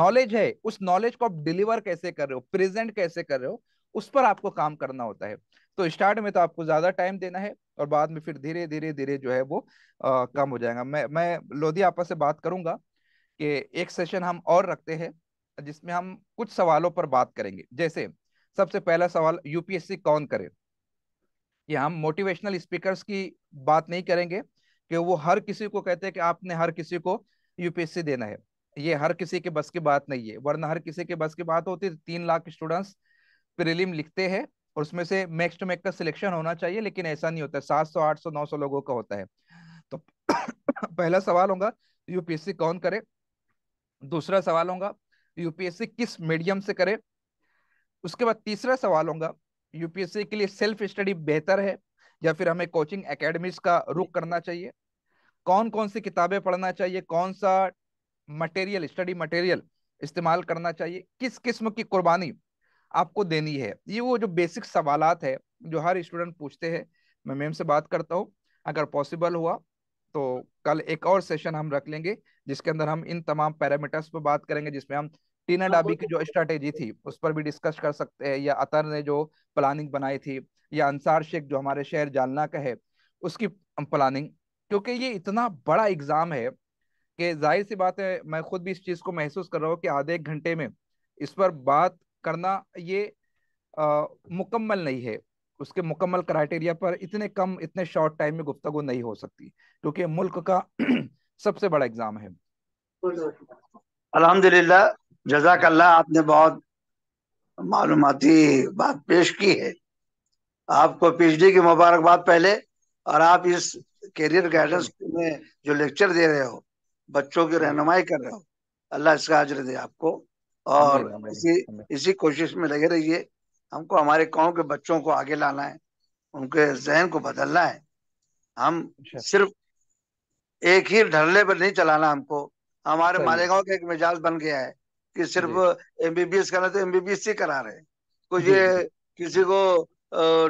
नॉलेज है उस नॉलेज को आप डिलीवर कैसे कर रहे हो प्रेजेंट कैसे कर रहे हो उस पर आपको काम करना होता है तो स्टार्ट में तो आपको ज्यादा टाइम देना है और बाद में फिर धीरे धीरे धीरे जो है वो आ, कम हो जाएगा मैं मैं लोधी आपा से बात करूंगा कि एक सेशन हम और रखते हैं जिसमें हम कुछ सवालों पर बात करेंगे जैसे सबसे पहला सवाल यूपीएससी कौन करे ये हम मोटिवेशनल स्पीकर्स की बात नहीं करेंगे कि वो हर किसी को कहते हैं कि आपने हर किसी को यूपीएससी देना है ये हर किसी के बस की बात नहीं है वरना हर किसी के बस की बात होती है तीन लाख स्टूडेंट्स प्रिलिम लिखते हैं और उसमें से मैक्स टू मैक का सिलेक्शन होना चाहिए लेकिन ऐसा नहीं होता है सात सौ आठ सौ नौ सौ लोगों का होता है तो पहला सवाल होगा यूपीएससी कौन करे दूसरा सवाल होगा यूपीएससी किस मीडियम से करे उसके बाद तीसरा सवाल होगा यूपीएससी के लिए सेल्फ स्टडी बेहतर है या फिर हमें कोचिंग एकेडमीज का रुख करना चाहिए कौन कौन सी किताबें पढ़ना चाहिए कौन सा मटेरियल स्टडी मटेरियल इस्तेमाल करना चाहिए किस किस्म की कुर्बानी आपको देनी है ये वो जो बेसिक सवाल है जो हर स्टूडेंट पूछते हैं मैं मैम से बात करता हूँ अगर पॉसिबल हुआ तो कल एक और सेशन हम रख लेंगे जिसके अंदर हम इन तमाम पैरामीटर्स पर बात करेंगे जिसमें हम टीना हाँ, डाबी की तो जो स्ट्रेटेजी थी उस पर भी डिस्कस कर सकते हैं या अतर ने जो प्लानिंग बनाई थी या अंसार शेख जो हमारे शहर जालना का है उसकी प्लानिंग क्योंकि ये इतना बड़ा एग्जाम है कि जाहिर सी बात है मैं खुद भी इस चीज़ को महसूस कर रहा हूँ कि आधे एक घंटे में इस पर बात करना ये मुकम्मल नहीं है उसके मुकम्मल क्राइटेरिया पर इतने कम इतने शॉर्ट टाइम में गुफ्तगु नहीं हो सकती क्योंकि मुल्क का सबसे बड़ा एग्जाम है अलहमदिल्ला जजाक अल्लाह आपने बहुत मालूमती बात पेश की है आपको पीएचडी की मुबारकबाद पहले और आप इस कैरियर गाइडेंस में जो लेक्चर दे रहे हो बच्चों की रहनुमाई कर रहे हो अल्लाह इसका आज दे आपको और इसी इसी कोशिश में लगे रहिए हमको हमारे कौम के बच्चों को आगे लाना है उनके जहन को बदलना है हम अच्छा। सिर्फ एक ही ढरले पर नहीं चलाना हमको हमारे मालेगांव का एक मिजाज बन गया है कि सिर्फ एमबीबीएस करना तो एमबीबीएस ही करा रहे हैं कुछ ये किसी को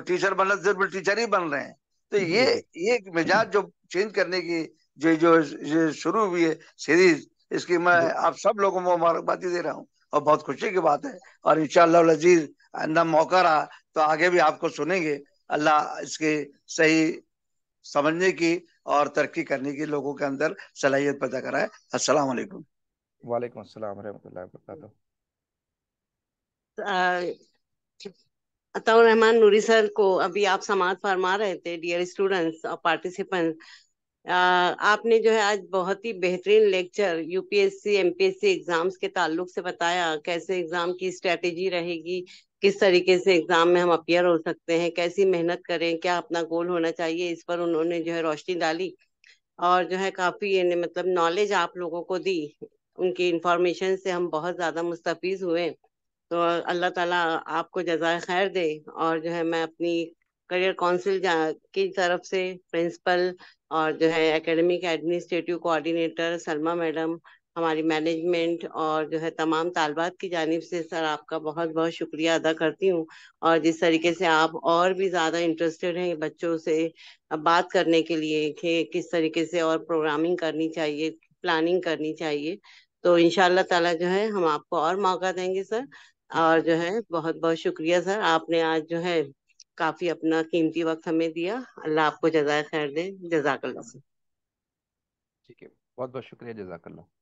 टीचर बनना तो सिर्फ टीचर ही बन रहे हैं तो ये ये मिजाज जो चेंज करने की जो जो शुरू हुई है सीरीज इसकी मैं आप सब लोगों को मुबारकबादी दे रहा हूँ और बहुत खुशी की बात है और इनशाला लजीज आइंदा मौका रहा तो आगे भी आपको सुनेंगे अल्लाह इसके सही समझने की और तरक्की करने की लोगों के अंदर सलाहियत पैदा कराए असलकुम वालेकुम अस्सलाम रहमतुल्लाहि व बरकातहू अताउर रहमान नूरी सर को अभी आप समाज फरमा रहे थे डियर स्टूडेंट्स और पार्टिसिपेंट्स आपने जो है आज बहुत ही बेहतरीन लेक्चर यूपीएससी एमपीएससी एग्जाम्स के ताल्लुक से बताया कैसे एग्जाम की स्ट्रेटेजी रहेगी किस तरीके से एग्जाम में हम अपियर हो सकते हैं कैसी मेहनत करें क्या अपना गोल होना चाहिए इस पर उन्होंने जो है रोशनी डाली और जो है काफी मतलब नॉलेज आप लोगों को दी उनकी इंफॉर्मेशन से हम बहुत ज़्यादा मुस्तफ़ हुए तो अल्लाह ताला आपको जजाय खैर दे और जो है मैं अपनी करियर काउंसिल की तरफ से प्रिंसिपल और जो है academic administrative coordinator Salma madam हमारी मैनेजमेंट और जो है तमाम तालबात की जानब से सर आपका बहुत बहुत शुक्रिया अदा करती हूँ और जिस तरीके से आप और भी ज़्यादा इंटरेस्टेड हैं बच्चों से बात करने के लिए कि किस तरीके से और प्रोग्रामिंग करनी चाहिए प्लानिंग करनी चाहिए तो इन ताला जो है हम आपको और मौका देंगे सर और जो है बहुत बहुत शुक्रिया सर आपने आज जो है काफी अपना कीमती वक्त हमें दिया अल्लाह आपको जजाय खैर दे जजाकल्ला सर ठीक है बहुत बहुत शुक्रिया जजाकल्ला